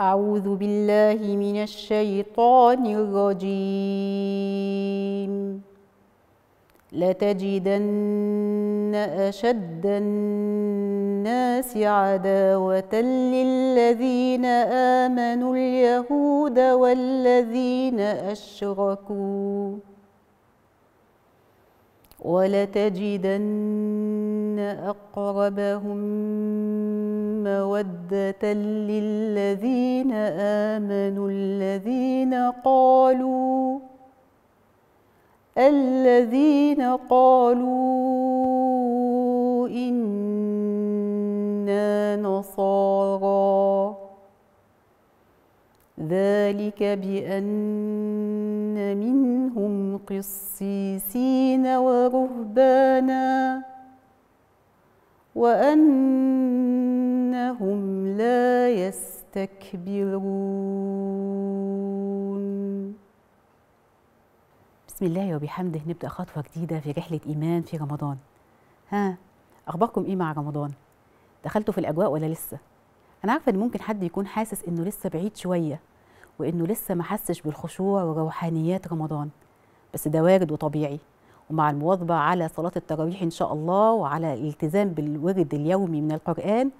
أعوذ بالله من الشيطان الرجيم لتجدن أشد الناس عداوة للذين آمنوا اليهود والذين أشركوا ولتجدن أقربهم مودة للذين آمنوا الذين قالوا الذين قالوا إنا نصارى ذلك بأن من قسيسين ورهبانا وأنهم لا يستكبرون بسم الله وبحمده نبدأ خطوة جديدة في رحلة إيمان في رمضان ها أخباركم إيه مع رمضان؟ دخلتوا في الأجواء ولا لسه؟ أنا عارفة إن ممكن حد يكون حاسس إنه لسه بعيد شوية وإنه لسه ما حسش بالخشوع وروحانيات رمضان بس ده وارد وطبيعي ومع المواظبة على صلاة التراويح إن شاء الله وعلى الالتزام بالورد اليومي من القرآن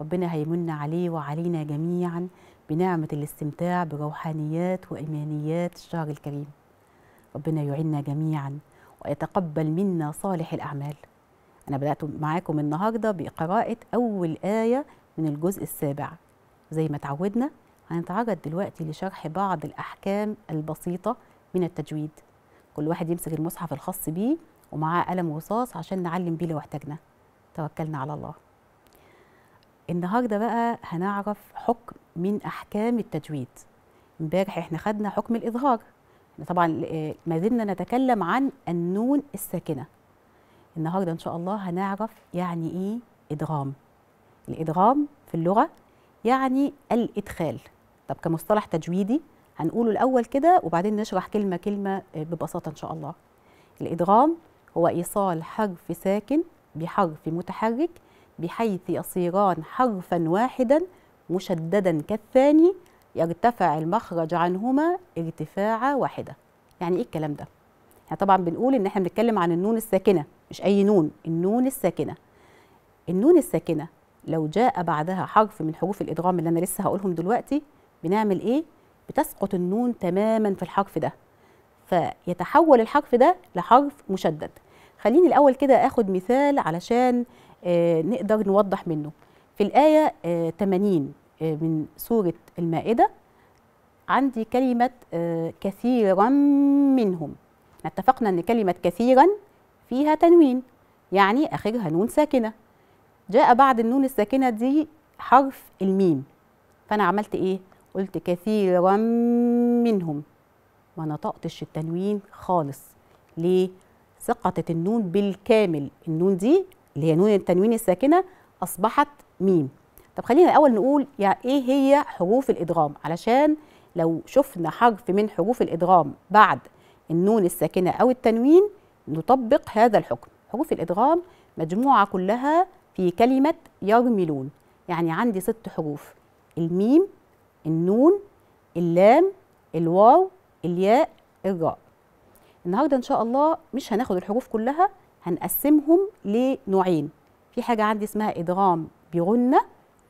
ربنا هيمن عليه وعلينا جميعا بنعمة الاستمتاع بروحانيات وإيمانيات الشهر الكريم ربنا يعيننا جميعا ويتقبل منا صالح الأعمال أنا بدأت معاكم النهاردة بقراءة أول آية من الجزء السابع زي ما تعودنا هنتعرض دلوقتي لشرح بعض الأحكام البسيطة من التجويد كل واحد يمسك المصحف الخاص بيه ومعاه قلم رصاص عشان نعلم بيه لو احتاجنا توكلنا على الله النهارده بقى هنعرف حكم من احكام التجويد امبارح احنا خدنا حكم الاظهار احنا طبعا آه، ما زلنا نتكلم عن النون الساكنه النهارده ان شاء الله هنعرف يعني ايه ادغام الادغام في اللغه يعني الادخال طب كمصطلح تجويدي هنقوله الأول كده وبعدين نشرح كلمة كلمة آه، ببساطة إن شاء الله الإدغام هو إيصال حرف ساكن بحرف متحرك بحيث يصيران حرفا واحدا مشددا كالثاني يرتفع المخرج عنهما ارتفاع واحدة يعني إيه الكلام ده؟ يعني طبعا بنقول إن إحنا بنتكلم عن النون الساكنة مش أي نون النون الساكنة النون الساكنة لو جاء بعدها حرف من حروف الإدغام اللي أنا لسه هقولهم دلوقتي بنعمل إيه؟ بتسقط النون تماما في الحرف ده فيتحول الحرف ده لحرف مشدد خليني الأول كده آخد مثال علشان آه، نقدر نوضح منه في الآية 80 آه، آه، من سورة المائدة عندي كلمة كثيرا منهم اتفقنا أن كلمة كثيرا فيها تنوين يعني آخرها نون ساكنة جاء بعد النون الساكنة دي حرف الميم فأنا عملت إيه؟ قلت كثيرا منهم ما نطقتش التنوين خالص ليه سقطت النون بالكامل النون دي اللي هي نون التنوين الساكنه اصبحت ميم طب خلينا الاول نقول يعني ايه هي حروف الادغام علشان لو شفنا حرف من حروف الادغام بعد النون الساكنه او التنوين نطبق هذا الحكم حروف الادغام مجموعه كلها في كلمه يرملون يعني عندي ست حروف الميم النون اللام الواو الياء الراء النهارده ان شاء الله مش هناخد الحروف كلها هنقسمهم لنوعين في حاجه عندي اسمها ادغام بغنه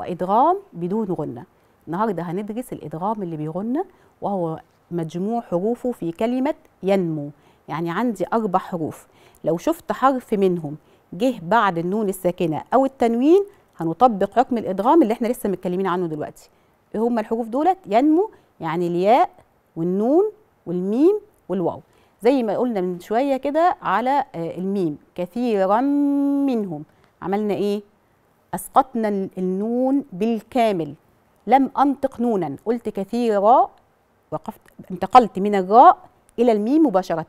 وادغام بدون غنه النهارده هندرس الادغام اللي بيغنى وهو مجموع حروفه في كلمه ينمو يعني عندي اربع حروف لو شفت حرف منهم جه بعد النون الساكنه او التنوين هنطبق حكم الادغام اللي احنا لسه متكلمين عنه دلوقتي هم الحروف دولت ينمو يعني الياء والنون والميم والواو زي ما قلنا من شويه كده على آه، الميم كثيرا منهم عملنا ايه اسقطنا النون بالكامل لم انطق نونا قلت كثيرا وقفت انتقلت من الراء الى الميم مباشره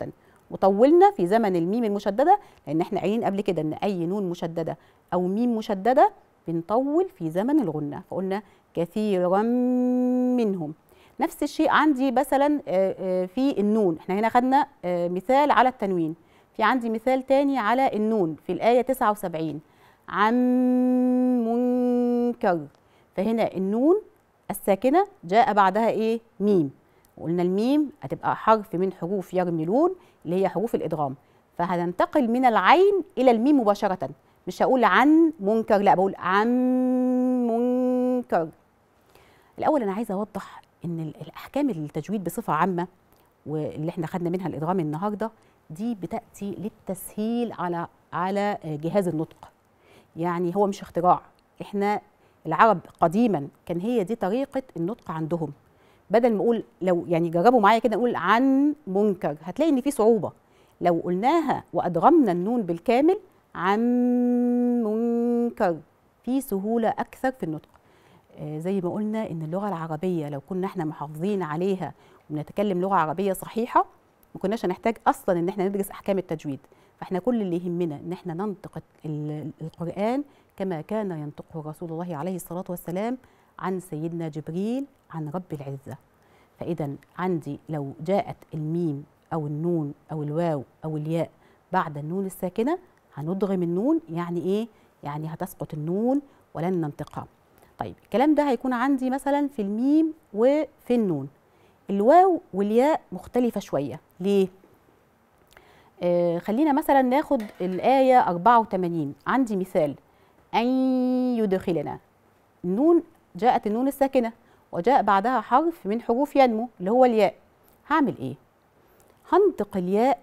وطولنا في زمن الميم المشدده لان احنا قايلين قبل كده ان اي نون مشدده او ميم مشدده بنطول في زمن الغنة فقلنا كثيرا منهم نفس الشيء عندي مثلا آه، آه، في النون احنا هنا خدنا آه، مثال على التنوين في عندي مثال تاني على النون في الآية 79 عن منكر فهنا النون الساكنة جاء بعدها إيه؟ ميم وقلنا الميم هتبقى حرف من حروف يرملون اللي هي حروف الإدغام فهننتقل من العين إلى الميم مباشرةً مش هقول عن منكر لا بقول عن منكر الاول انا عايزه اوضح ان الاحكام التجويد بصفه عامه واللي احنا خدنا منها الادغام النهارده دي بتاتي للتسهيل على على جهاز النطق يعني هو مش اختراع احنا العرب قديما كان هي دي طريقه النطق عندهم بدل ما اقول لو يعني جربوا معايا كده نقول عن منكر هتلاقي ان في صعوبه لو قلناها وادغمنا النون بالكامل عن منكر في سهولة أكثر في النطق آه، زي ما قلنا إن اللغة العربية لو كنا احنا محافظين عليها ونتكلم لغة عربية صحيحة ما كناش هنحتاج أصلا إن احنا ندرس أحكام التجويد فاحنا كل اللي يهمنا إن احنا ننطق القرآن كما كان ينطقه رسول الله عليه الصلاة والسلام عن سيدنا جبريل عن رب العزة فإذا عندي لو جاءت الميم أو النون أو الواو أو الياء بعد النون الساكنة هندغم النون يعني ايه يعني هتسقط النون ولن ننطقها طيب الكلام ده هيكون عندي مثلا في الميم وفي النون الواو والياء مختلفه شويه ليه آه خلينا مثلا ناخد الايه 84 عندي مثال ان يدخلنا النون جاءت النون الساكنه وجاء بعدها حرف من حروف ينمو اللي هو الياء هعمل ايه هنطق الياء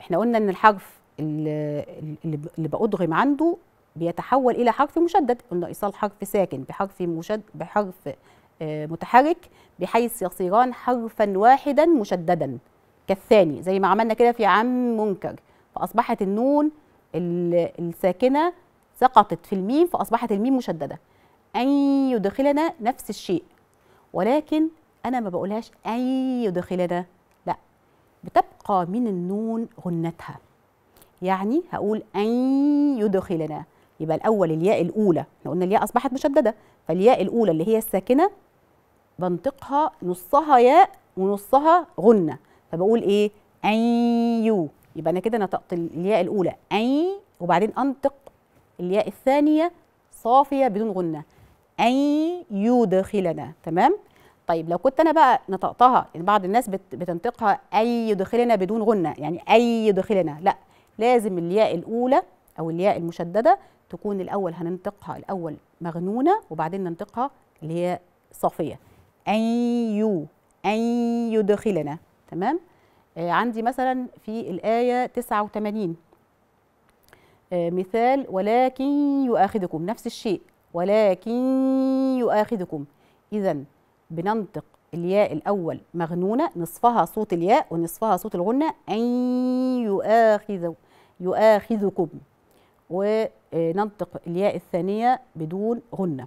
احنا قلنا ان الحرف اللي بأدغم عنده بيتحول إلى حرف مشدد قلنا إيصال حرف ساكن بحرف مشد بحرف آه، متحرك بحيث يصيران حرفا واحدا مشددا كالثاني زي ما عملنا كده في عم منكر فأصبحت النون الساكنة سقطت في الميم فأصبحت الميم مشددة أن يدخلنا نفس الشيء ولكن أنا ما بقولهاش أن يدخلنا لا بتبقى من النون غنتها يعني هقول أن يدخلنا يبقى الأول الياء الأولى احنا قلنا الياء أصبحت مشددة فالياء الأولى اللي هي الساكنة بنطقها نصها ياء ونصها غنة فبقول إيه أن يو يبقى أنا كده نطقت الياء الأولى أن وبعدين أنطق الياء الثانية صافية بدون غنة أن يدخلنا تمام طيب لو كنت انا بقى نطقتها يعني بعض الناس بتنطقها اي يدخلنا بدون غنه يعني اي يدخلنا لا لازم الياء الأولى أو الياء المشددة تكون الأول هننطقها الأول مغنونة وبعدين ننطقها اللي هي صافية أن يو أن يدخلنا تمام آه عندي مثلا في الآية 89 آه مثال ولكن يؤاخذكم نفس الشيء ولكن يؤاخذكم إذا بننطق الياء الأول مغنونة نصفها صوت الياء ونصفها صوت الغنة أن يؤاخذ يؤاخذكم وننطق الياء الثانية بدون غنة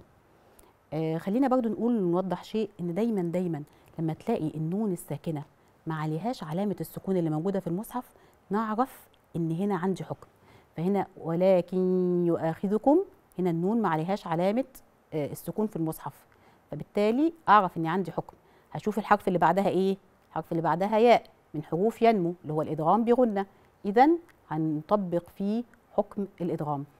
آه، خلينا برضو نقول نوضح شيء ان دايما دايما لما تلاقي النون الساكنة ما عليهاش علامة السكون اللي موجودة في المصحف نعرف ان هنا عندي حكم فهنا ولكن يؤاخذكم هنا النون ما عليهاش علامة آه، السكون في المصحف فبالتالي اعرف ان عندي حكم هشوف الحرف اللي بعدها ايه الحرف اللي بعدها ياء من حروف ينمو اللي هو الادغام بغنه اذا هنطبق فيه حكم الادغام